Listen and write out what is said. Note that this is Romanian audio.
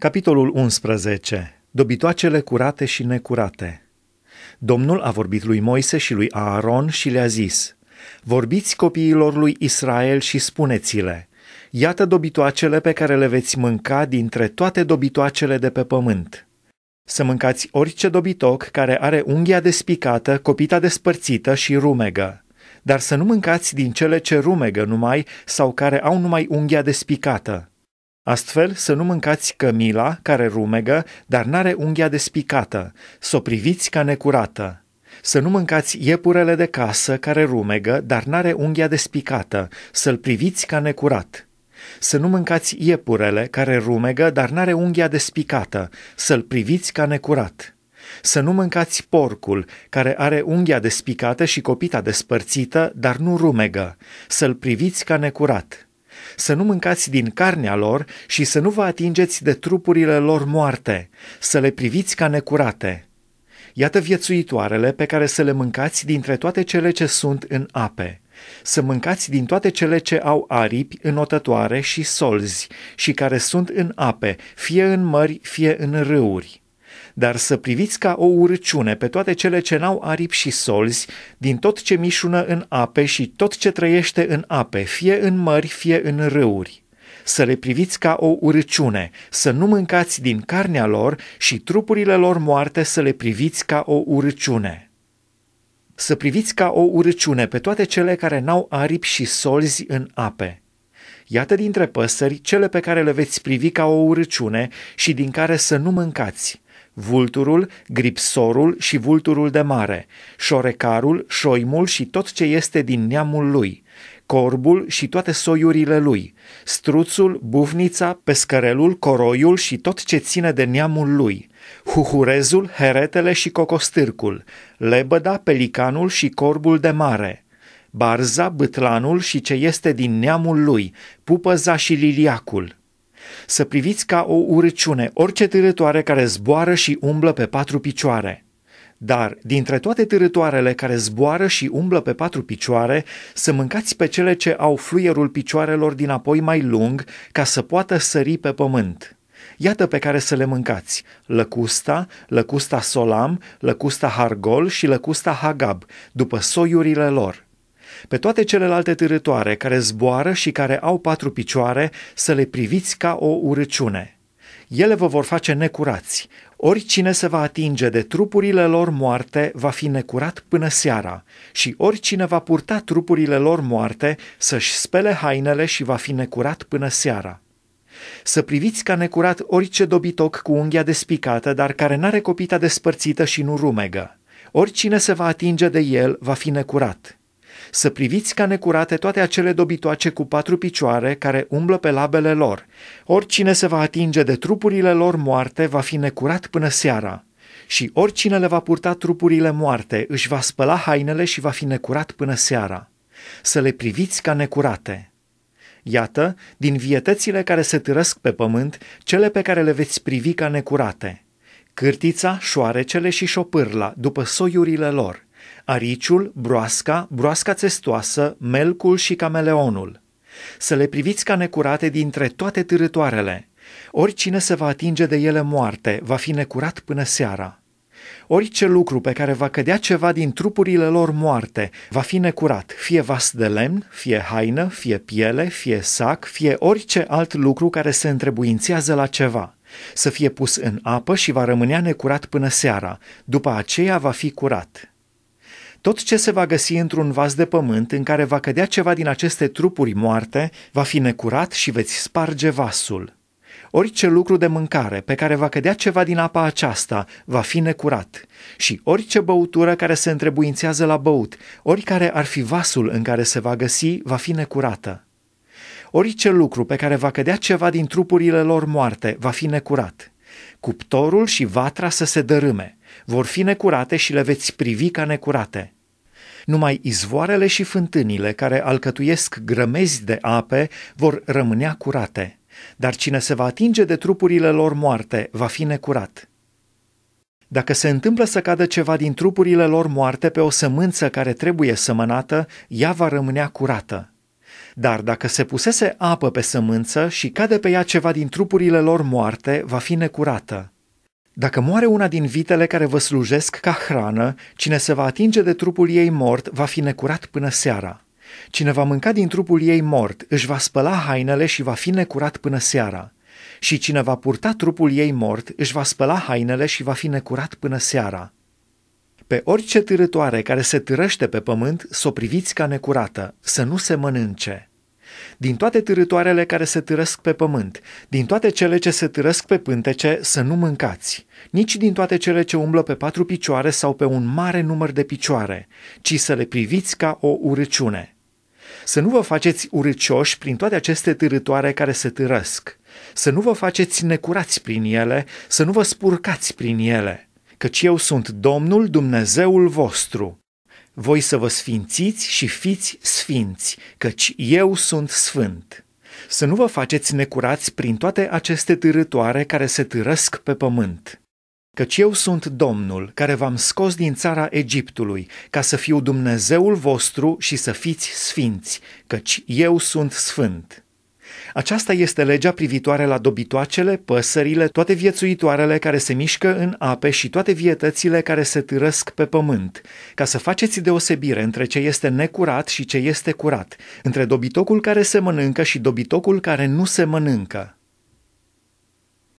Capitolul 11. Dobitoacele curate și necurate. Domnul a vorbit lui Moise și lui Aaron și le-a zis, Vorbiți copiilor lui Israel și spuneți-le, Iată dobitoacele pe care le veți mânca dintre toate dobitoacele de pe pământ. Să mâncați orice dobitoc care are unghia despicată, copita despărțită și rumegă. Dar să nu mâncați din cele ce rumegă numai sau care au numai unghia despicată – Astfel, să nu mâncați cămila, care rumegă, dar n-are unghia despicată, să o priviți ca necurată. Să nu mâncați iepurele de casă, care rumegă, dar n-are unghia despicată, să-l priviți ca necurat. Să nu mâncați iepurele, care rumegă, dar n-are unghia despicată, să-l priviți ca necurat. Să nu mâncați porcul, care are unghia despicată și copita despărțită, dar nu rumegă, să-l priviți ca necurat să nu mâncați din carnea lor și să nu vă atingeți de trupurile lor moarte, să le priviți ca necurate. Iată viețuitoarele pe care să le mâncați dintre toate cele ce sunt în ape, să mâncați din toate cele ce au aripi înotătoare și solzi și care sunt în ape, fie în mări, fie în râuri dar să priviți ca o urăciune pe toate cele ce n-au aripi și solzi, din tot ce mișună în ape și tot ce trăiește în ape, fie în mări, fie în râuri. Să le priviți ca o urăciune, să nu mâncați din carnea lor și trupurile lor moarte să le priviți ca o urăciune.” să priviți ca o urăciune pe toate cele care n-au aripi și solzi în ape. Iată dintre păsări cele pe care le veți privi ca o urăciune și din care să nu mâncați vulturul, gripsorul și vulturul de mare, șorecarul, șoimul și tot ce este din neamul lui, corbul și toate soiurile lui, struțul, bufnița, pescărelul, coroiul și tot ce ține de neamul lui, huhurezul, heretele și cocostârcul, lebăda, pelicanul și corbul de mare, barza, bătlanul și ce este din neamul lui, pupăza și liliacul – să priviți ca o urăciune orice târătoare care zboară și umblă pe patru picioare. Dar, dintre toate târătoarele care zboară și umblă pe patru picioare, să mâncați pe cele ce au fluierul picioarelor dinapoi mai lung, ca să poată sări pe pământ. Iată pe care să le mâncați, lăcusta, lăcusta solam, lăcusta hargol și lăcusta hagab, după soiurile lor. Pe toate celelalte târătoare care zboară și care au patru picioare, să le priviți ca o urăciune. Ele vă vor face necurați. Oricine se va atinge de trupurile lor moarte va fi necurat până seara și oricine va purta trupurile lor moarte să-și spele hainele și va fi necurat până seara. Să priviți ca necurat orice dobitoc cu unghia despicată, dar care n-are copita despărțită și nu rumegă. Oricine se va atinge de el va fi necurat să priviți ca necurate toate acele dobitoace cu patru picioare care umblă pe labele lor. Oricine se va atinge de trupurile lor moarte va fi necurat până seara. Și oricine le va purta trupurile moarte își va spăla hainele și va fi necurat până seara. Să le priviți ca necurate.” Iată, din vietățile care se târăsc pe pământ, cele pe care le veți privi ca necurate. Cârtița, șoarecele și șopârla, după soiurile lor, ariciul, broasca, broasca testoasă, melcul și cameleonul. Să le priviți ca necurate dintre toate târătoarele. Oricine se va atinge de ele moarte va fi necurat până seara. Orice lucru pe care va cădea ceva din trupurile lor moarte va fi necurat, fie vas de lemn, fie haină, fie piele, fie sac, fie orice alt lucru care se întrebuințează la ceva. Să fie pus în apă și va rămânea necurat până seara, după aceea va fi curat. Tot ce se va găsi într-un vas de pământ în care va cădea ceva din aceste trupuri moarte va fi necurat și veți sparge vasul. Orice lucru de mâncare pe care va cădea ceva din apa aceasta va fi necurat și orice băutură care se întrebuințează la băut, oricare ar fi vasul în care se va găsi, va fi necurată. Orice lucru pe care va cădea ceva din trupurile lor moarte va fi necurat. Cuptorul și vatra să se dărâme – vor fi necurate și le veți privi ca necurate. Numai izvoarele și fântânile care alcătuiesc grămezi de ape vor rămânea curate, dar cine se va atinge de trupurile lor moarte va fi necurat. Dacă se întâmplă să cadă ceva din trupurile lor moarte pe o sămânță care trebuie sămănată, ea va rămânea curată. Dar dacă se pusese apă pe sămânță și cade pe ea ceva din trupurile lor moarte, va fi necurată. Dacă moare una din vitele care vă slujesc ca hrană, cine se va atinge de trupul ei mort va fi necurat până seara. Cine va mânca din trupul ei mort își va spăla hainele și va fi necurat până seara. Și cine va purta trupul ei mort își va spăla hainele și va fi necurat până seara. Pe orice târătoare care se târăște pe pământ, să o priviți ca necurată, să nu se mănânce.” Din toate târătoarele care se târăsc pe pământ, din toate cele ce se târăsc pe pântece, să nu mâncați, nici din toate cele ce umblă pe patru picioare sau pe un mare număr de picioare, ci să le priviți ca o urăciune. Să nu vă faceți urâcioși prin toate aceste târătoare care se târăsc, să nu vă faceți necurați prin ele, să nu vă spurcați prin ele, căci eu sunt Domnul Dumnezeul vostru, voi să vă sfințiți și fiți sfinți, căci eu sunt sfânt. Să nu vă faceți necurați prin toate aceste târătoare care se târăsc pe pământ. Căci eu sunt Domnul, care v-am scos din țara Egiptului, ca să fiu Dumnezeul vostru și să fiți sfinți, căci eu sunt sfânt. Aceasta este legea privitoare la dobitoacele, păsările, toate viețuitoarele care se mișcă în ape și toate vietățile care se târăsc pe pământ, ca să faceți deosebire între ce este necurat și ce este curat, între dobitocul care se mănâncă și dobitocul care nu se mănâncă.